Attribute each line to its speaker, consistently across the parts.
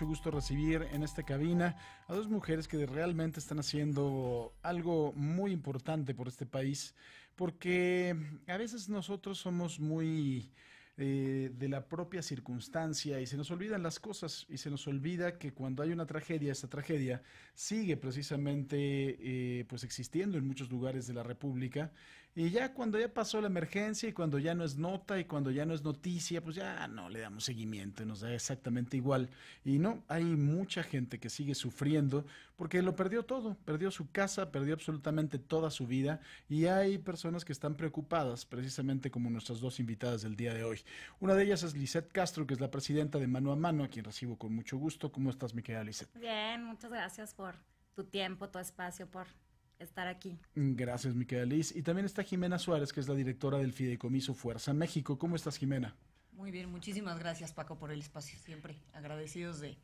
Speaker 1: mucho gusto recibir en esta cabina a dos mujeres que realmente están haciendo algo muy importante por este país, porque a veces nosotros somos muy eh, de la propia circunstancia y se nos olvidan las cosas y se nos olvida que cuando hay una tragedia, esa tragedia sigue precisamente eh, pues existiendo en muchos lugares de la República y ya cuando ya pasó la emergencia y cuando ya no es nota y cuando ya no es noticia, pues ya no le damos seguimiento nos da exactamente igual. Y no, hay mucha gente que sigue sufriendo porque lo perdió todo, perdió su casa, perdió absolutamente toda su vida y hay personas que están preocupadas, precisamente como nuestras dos invitadas del día de hoy. Una de ellas es Lisette Castro, que es la presidenta de Mano a Mano, a quien recibo con mucho gusto. ¿Cómo estás, mi querida
Speaker 2: Bien, muchas gracias por tu tiempo, tu espacio, por
Speaker 3: estar aquí.
Speaker 1: Gracias, Miquela Y también está Jimena Suárez, que es la directora del Fideicomiso Fuerza México. ¿Cómo estás, Jimena?
Speaker 3: Muy bien, muchísimas gracias, Paco, por el espacio. Siempre agradecidos de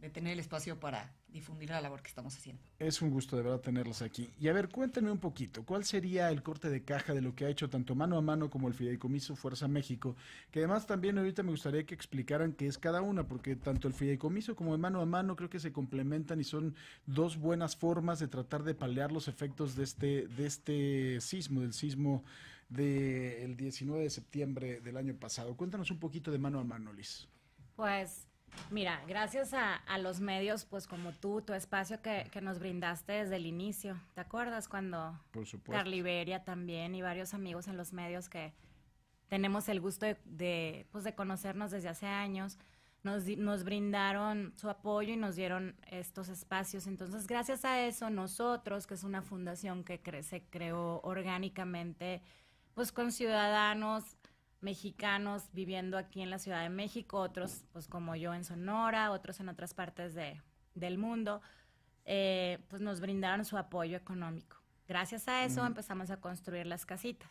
Speaker 3: de tener el espacio para difundir la labor que estamos haciendo.
Speaker 1: Es un gusto de verdad tenerlos aquí. Y a ver, cuéntenme un poquito, ¿cuál sería el corte de caja de lo que ha hecho tanto mano a mano como el Fideicomiso Fuerza México? Que además también ahorita me gustaría que explicaran qué es cada una, porque tanto el Fideicomiso como el mano a mano creo que se complementan y son dos buenas formas de tratar de paliar los efectos de este, de este sismo, del sismo del de 19 de septiembre del año pasado. Cuéntanos un poquito de mano a mano, Liz.
Speaker 2: Pues Mira, gracias a, los medios, pues como tú, tu espacio que, nos brindaste desde el inicio. ¿Te acuerdas cuando Carliberia también y varios amigos en los medios que tenemos el gusto de, pues, conocernos desde hace años, nos, brindaron su apoyo y nos dieron estos espacios. Entonces, gracias a eso, nosotros, que es una fundación que crece, creó orgánicamente, pues con ciudadanos, mexicanos viviendo aquí en la Ciudad de México, otros pues como yo en Sonora, otros en otras partes de, del mundo, eh, pues nos brindaron su apoyo económico. Gracias a eso empezamos a construir las casitas.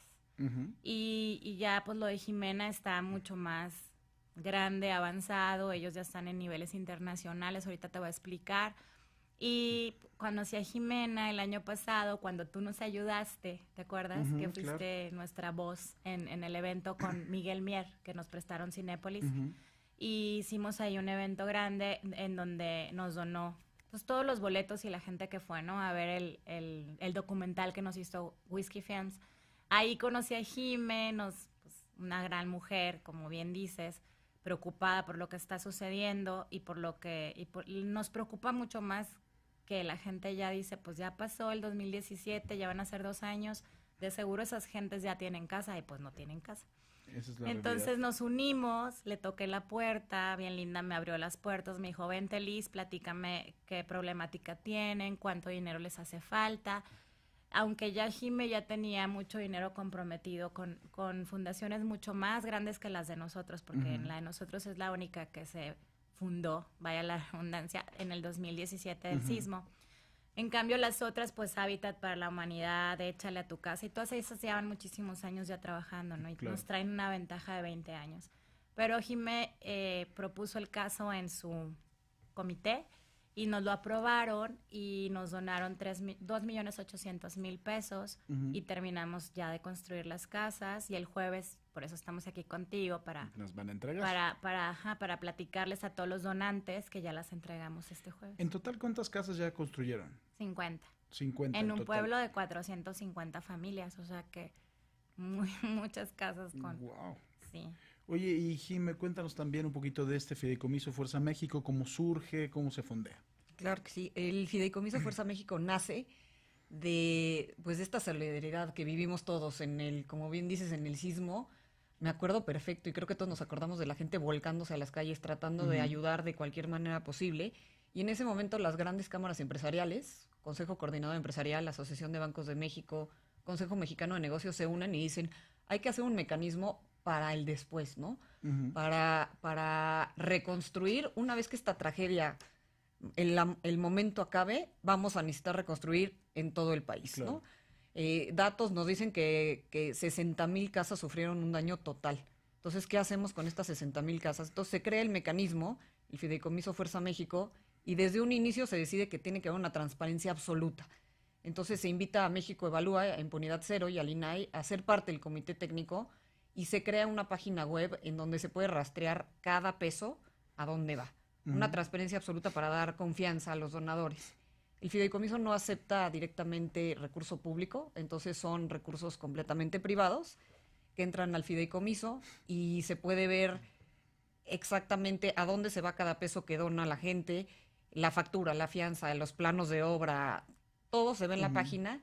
Speaker 2: y, ya pues lo de Jimena está mucho más grande, avanzado, ellos ya están en niveles internacionales, ahorita te voy a explicar y conocí a Jimena el año pasado cuando tú nos ayudaste, ¿te acuerdas? que fuiste nuestra voz en, el evento con Miguel Mier, que nos prestaron Cinépolis. Y hicimos ahí un evento grande en donde nos donó pues, todos los boletos y la gente que fue, ¿no? A ver el, el, documental que nos hizo Whiskey Fans. Ahí conocí a Jimena, pues, una gran mujer, como bien dices preocupada por lo que está sucediendo y por lo que y nos preocupa mucho más que la gente ya dice, pues ya pasó el 2017, ya van a ser dos años, de seguro esas gentes ya tienen casa y pues no tienen casa. Entonces nos unimos, le toqué la puerta, bien linda me abrió las puertas, me dijo, vente Liz, platícame qué problemática tienen, cuánto dinero les hace falta. Aunque ya Jime ya tenía mucho dinero comprometido con, fundaciones mucho más grandes que las de nosotros, porque la de nosotros es la única que se fundó, vaya la redundancia, en el 2017 del sismo. En cambio, las otras, pues Hábitat para la Humanidad, Échale a tu casa, y todas esas llevan muchísimos años ya trabajando, ¿no? Y nos traen una ventaja de 20 años. Pero Jimé eh, propuso el caso en su comité y nos lo aprobaron y nos donaron 2.800.000 pesos y terminamos ya de construir las casas y el jueves por eso estamos aquí contigo para para para platicarles a todos los donantes que ya las entregamos este jueves. En
Speaker 1: total cuántas casas ya construyeron? 50. 50 en un pueblo de
Speaker 2: 450 familias, o sea que muchas casas con
Speaker 1: Oye, y Jim, cuéntanos también un poquito de este fideicomiso Fuerza México, cómo surge, cómo se fondea.
Speaker 3: Claro que sí, el fideicomiso Fuerza México nace de pues de esta solidaridad que vivimos todos en el, como bien dices, en el sismo me acuerdo perfecto y creo que todos nos acordamos de la gente volcándose a las calles tratando de ayudar de cualquier manera posible. Y en ese momento las grandes cámaras empresariales, Consejo Coordinador Empresarial, Asociación de Bancos de México, Consejo Mexicano de Negocios se unen y dicen, hay que hacer un mecanismo para el después, ¿no? para, para reconstruir una vez que esta tragedia, el, el, momento acabe, vamos a necesitar reconstruir en todo el país, ¿no? Eh, datos nos dicen que, 60 mil casas sufrieron un daño total. Entonces, ¿qué hacemos con estas 60 mil casas? Entonces se crea el mecanismo, el Fideicomiso Fuerza México, y desde un inicio se decide que tiene que haber una transparencia absoluta. Entonces se invita a México Evalúa, a Impunidad Cero y al INAI a ser parte del comité técnico y se crea una página web en donde se puede rastrear cada peso a dónde va. Una transparencia absoluta para dar confianza a los donadores. El fideicomiso no acepta directamente recurso público, entonces son recursos completamente privados que entran al fideicomiso y se puede ver exactamente a dónde se va cada peso que dona la gente, la factura, la fianza, los planos de obra, todo se ve en la página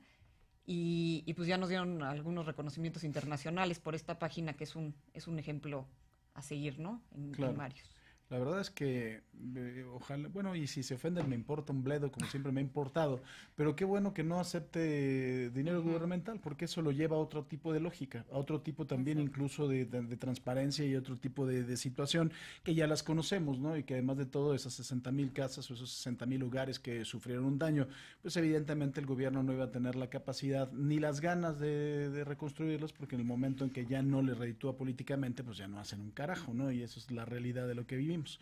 Speaker 3: y, pues ya nos dieron algunos reconocimientos internacionales por esta página que es un, es un ejemplo a seguir, ¿no? En primarios.
Speaker 1: La verdad es que, eh, ojalá, bueno, y si se ofenden me importa un bledo, como siempre me ha importado, pero qué bueno que no acepte dinero gubernamental, porque eso lo lleva a otro tipo de lógica, a otro tipo también incluso de, transparencia y otro tipo de, situación que ya las conocemos, ¿no? Y que además de todo, esas 60 mil casas o esos 60 mil que sufrieron un daño, pues evidentemente el gobierno no iba a tener la capacidad ni las ganas de, de reconstruirlos, porque en el momento en que ya no le reditúa políticamente, pues ya no hacen un carajo, ¿no? Y eso es la realidad de lo que vivimos. times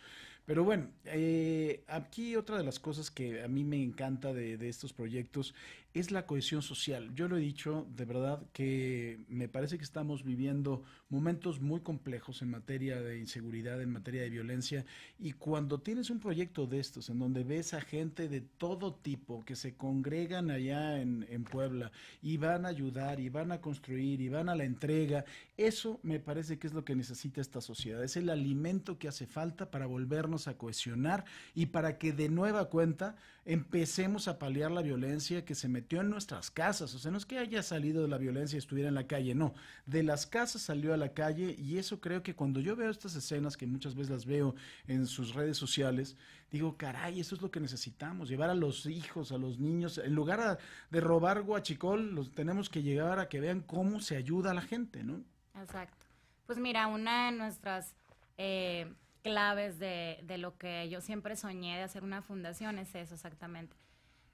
Speaker 1: Pero bueno, eh, aquí otra de las cosas que a mí me encanta de, estos proyectos es la cohesión social. Yo lo he dicho, de verdad, que me parece que estamos viviendo momentos muy complejos en materia de inseguridad, en materia de violencia, y cuando tienes un proyecto de estos, en donde ves a gente de todo tipo que se congregan allá en Puebla y van a ayudar y van a construir y van a la entrega, eso me parece que es lo que necesita esta sociedad, es el alimento que hace falta para volvernos a cohesionar y para que de nueva cuenta empecemos a paliar la violencia que se metió en nuestras casas. O sea, no es que haya salido de la violencia y estuviera en la calle, no. De las casas salió a la calle y eso creo que cuando yo veo estas escenas, que muchas veces las veo en sus redes sociales, digo, caray, eso es lo que necesitamos, llevar a los hijos, a los niños, en lugar de robar guachicol, los tenemos que llegar a que vean cómo se ayuda a la gente, ¿no?
Speaker 2: Exacto. Pues mira, una de nuestras... Eh, claves de, lo que yo siempre soñé de hacer una fundación es eso exactamente.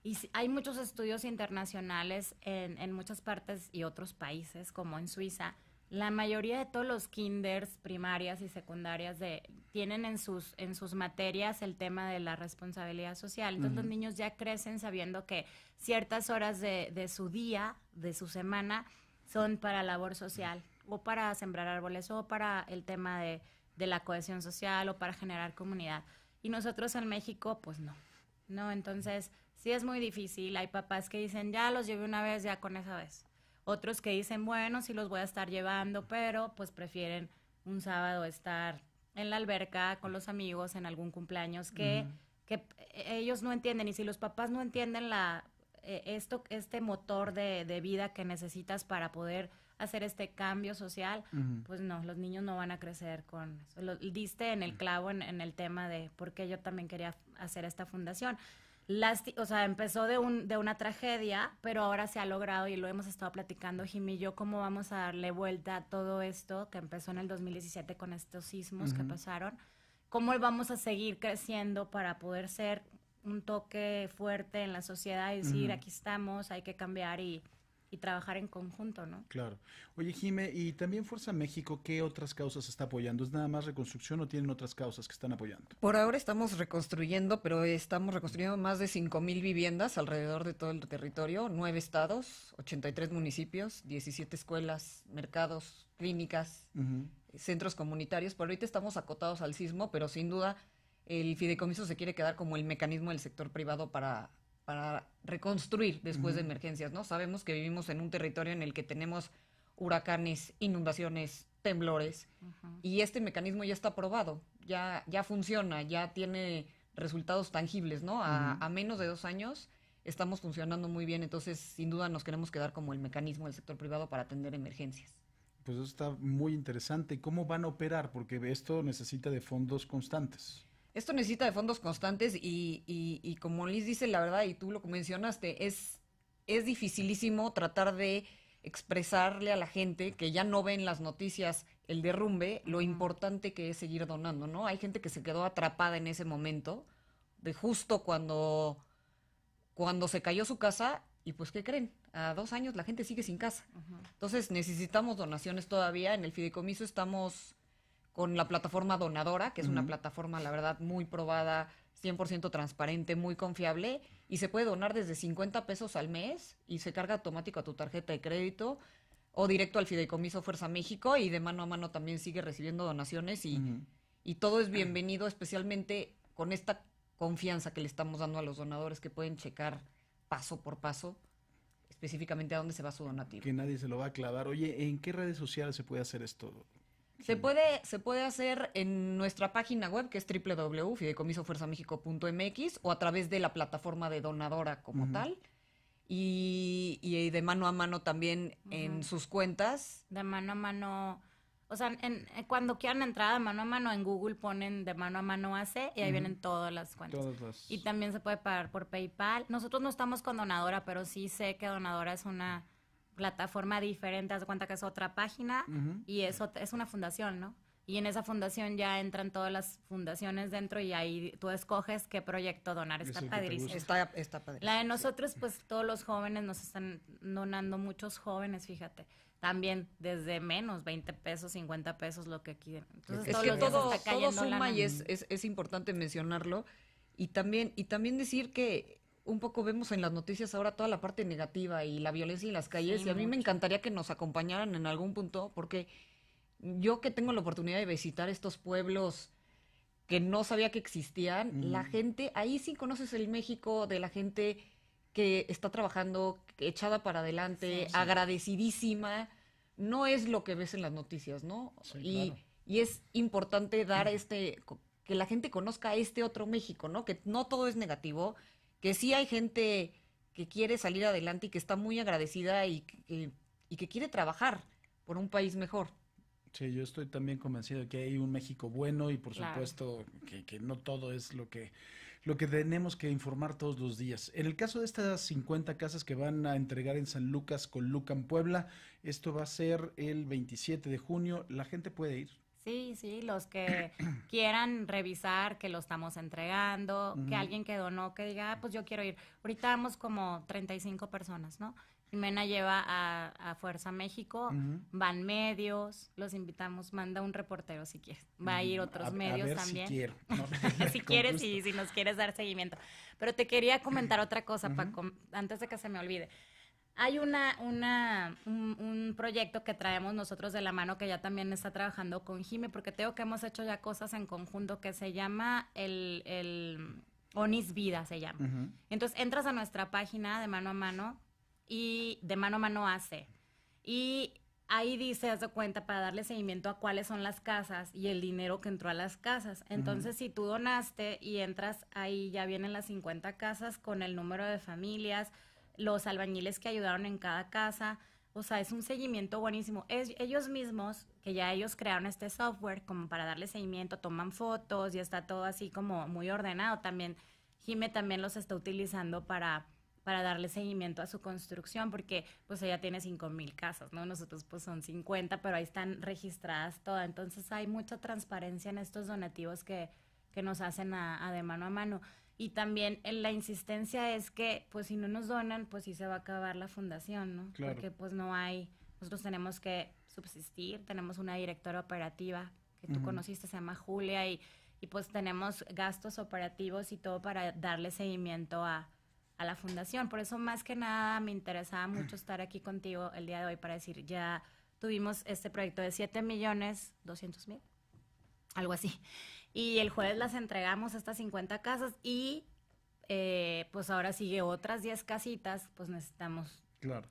Speaker 2: Y hay muchos estudios internacionales en, muchas partes y otros países, como en Suiza. La mayoría de todos los kinders, primarias y secundarias de, tienen en sus, en sus materias el tema de la responsabilidad social. Entonces los niños ya crecen sabiendo que ciertas horas de su día, de su semana, son para labor social o para sembrar árboles o para el tema de, de la cohesión social o para generar comunidad. Y nosotros en México, pues no, ¿no? Entonces, sí es muy difícil. Hay papás que dicen, ya los llevé una vez, ya con esa vez. Otros que dicen, bueno, sí los voy a estar llevando, pero pues prefieren un sábado estar en la alberca con los amigos en algún cumpleaños que, que ellos no entienden. Y si los papás no entienden la eh, esto, este motor de, de, vida que necesitas para poder hacer este cambio social, pues no, los niños no van a crecer con eso. Lo, diste en el clavo en, el tema de por qué yo también quería hacer esta fundación. o sea, empezó de, un, de una tragedia, pero ahora se ha logrado y lo hemos estado platicando Jimmy y yo, cómo vamos a darle vuelta a todo esto que empezó en el 2017 con estos sismos que pasaron, cómo vamos a seguir creciendo para poder ser un toque fuerte en la sociedad y decir, aquí estamos, hay que cambiar y, y, trabajar en conjunto, ¿no?
Speaker 1: Claro. Oye, Jime, y también Fuerza México, ¿qué otras causas está apoyando? ¿Es nada más reconstrucción o tienen otras causas que están apoyando? Por ahora estamos reconstruyendo,
Speaker 3: pero estamos reconstruyendo más de 5.000 viviendas alrededor de todo el territorio, nueve estados, 83 municipios, 17 escuelas, mercados, clínicas, centros comunitarios. Por ahorita estamos acotados al sismo, pero sin duda el fideicomiso se quiere quedar como el mecanismo del sector privado para, para reconstruir después de emergencias, ¿no? Sabemos que vivimos en un territorio en el que tenemos huracanes, inundaciones, temblores, y este mecanismo ya está aprobado, ya, ya funciona, ya tiene resultados tangibles, ¿no? A, a, menos de dos años estamos funcionando muy bien, entonces sin duda nos queremos quedar como el mecanismo del sector privado para atender emergencias.
Speaker 1: Pues eso está muy interesante. ¿Cómo van a operar? Porque esto necesita de fondos constantes
Speaker 3: esto necesita de fondos constantes y, y, como Liz dice, la verdad, y tú lo mencionaste, es, es dificilísimo tratar de expresarle a la gente que ya no ven las noticias el derrumbe, lo importante que es seguir donando, ¿no? Hay gente que se quedó atrapada en ese momento, de justo cuando, cuando se cayó su casa, y pues, ¿qué creen? A dos años la gente sigue sin casa. Entonces necesitamos donaciones todavía. En el fideicomiso estamos con la plataforma donadora, que es una plataforma, la verdad, muy probada, 100% transparente, muy confiable, y se puede donar desde 50 pesos al mes y se carga automático a tu tarjeta de crédito o directo al Fideicomiso Fuerza México y de mano a mano también sigue recibiendo donaciones y, todo es ah. bienvenido, especialmente con esta confianza que le estamos dando a los donadores que pueden checar paso por paso específicamente a dónde se va su donativo.
Speaker 1: Que nadie se lo va a clavar. Oye, ¿en qué redes sociales se puede hacer esto,
Speaker 3: se puede, se puede hacer en nuestra página web, que es www.fideicomisofuerzamexico.mx o a través de la plataforma de donadora como tal. Y, y, de mano a mano también en sus cuentas. De mano a mano. O sea, en, eh,
Speaker 2: cuando quieran entrar de mano a mano en Google ponen de mano a mano AC y ahí vienen todas las cuentas. Todas Y también se puede pagar por PayPal. Nosotros no estamos con Donadora, pero sí sé que Donadora es una plataforma diferente, haz cuenta que es otra página y es, es una fundación, ¿no? Y en esa fundación ya entran todas las fundaciones dentro y ahí tú escoges qué proyecto donar. Está padrísimo. La de nosotros, pues todos los jóvenes nos están donando, muchos jóvenes, fíjate. También desde menos, 20 pesos, 50 pesos, lo que
Speaker 3: aquí. Entonces, es todo, todo suma y es, es, es importante mencionarlo. Y también, y también decir que un poco vemos en las noticias ahora toda la parte negativa y la violencia en las calles y a mí me encantaría que nos acompañaran en algún punto porque yo que tengo la oportunidad de visitar estos pueblos que no sabía que existían, la gente, ahí sí conoces el México de la gente que está trabajando, echada para adelante, agradecidísima, no es lo que ves en las noticias, ¿no? y, y es importante dar este, que la gente conozca este otro México, ¿no? Que no todo es negativo, que sí hay gente que quiere salir adelante y que está muy agradecida y que, y que quiere trabajar por un país mejor.
Speaker 1: Sí, yo estoy también convencido de que hay un México bueno y por supuesto que, no todo es lo que, lo que tenemos que informar todos los días. En el caso de estas 50 casas que van a entregar en San Lucas con Lucan Puebla, esto va a ser el 27 de junio. La gente puede ir,
Speaker 2: Sí, sí, los que quieran revisar que lo estamos entregando, que alguien que donó, que diga, ah, pues yo quiero ir. Ahorita vamos como 35 personas, ¿no? Jimena lleva a, a Fuerza México, van medios, los invitamos, manda un reportero si quieres. Va a ir otros medios también. Si, si quieres y si nos quieres dar seguimiento. Pero te quería comentar otra cosa, Paco, antes de que se me olvide. Hay una, una, un, proyecto que traemos nosotros de la mano que ya también está trabajando con Jimmy porque tengo que hemos hecho ya cosas en conjunto que se llama el, Onis Vida, se llama. Entonces entras a nuestra página de mano a mano y de mano a mano hace. Y ahí dice, haz de cuenta, para darle seguimiento a cuáles son las casas y el dinero que entró a las casas. Entonces, si tú donaste y entras ahí, ya vienen las 50 casas con el número de familias, los albañiles que ayudaron en cada casa. O sea, es un seguimiento buenísimo. Es, ellos mismos, que ya ellos crearon este software como para darle seguimiento, toman fotos y está todo así como muy ordenado. También Jime también los está utilizando para, para darle seguimiento a su construcción, porque pues ella tiene mil casas, ¿no? Nosotros pues son 50, pero ahí están registradas todas. Entonces hay mucha transparencia en estos donativos que, que nos hacen de mano a mano. Y también eh, la insistencia es que, pues si no nos donan, pues sí se va a acabar la fundación, ¿no? Porque pues no hay, nosotros tenemos que subsistir, tenemos una directora operativa que tú conociste, se llama Julia, y, y, pues tenemos gastos operativos y todo para darle seguimiento a, a la fundación. Por eso más que nada me interesaba mucho estar aquí contigo el día de hoy para decir, ya tuvimos este proyecto de 7 millones 200 mil, algo así. Y el jueves las entregamos estas 50 casas y eh, pues ahora sigue otras 10 casitas, pues necesitamos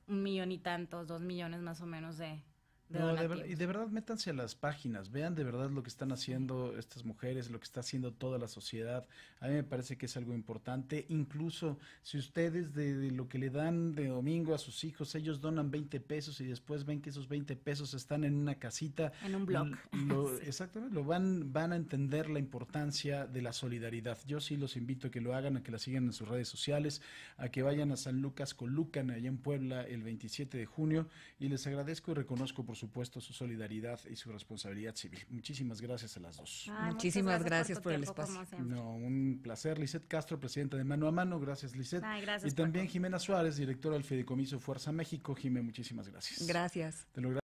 Speaker 2: un millón y tantos, dos millones más o menos de,
Speaker 1: y de verdad métanse a las páginas, vean de verdad lo que están haciendo estas mujeres, lo que está haciendo toda la sociedad. A mí me parece que es algo importante. Incluso si ustedes de, lo que le dan de domingo a sus hijos, ellos donan 20 pesos y después ven que esos 20 pesos están en una casita. En un blog. Exactamente, lo van, van a entender la importancia de la solidaridad. Yo sí los invito a que lo hagan, a que la sigan en sus redes sociales, a que vayan a San Lucas Colucan, allá en Puebla, el 27 de junio. Y les agradezco y reconozco por supuesto, su solidaridad y su responsabilidad civil. Muchísimas gracias a las dos. Muchísimas gracias, por, el espacio. No, un placer. Lisette Castro, presidenta de Mano a Mano. Gracias, Lisette. y también Jimena Suárez, directora del Fideicomiso Fuerza México. Jimé, muchísimas gracias. Gracias. Te lo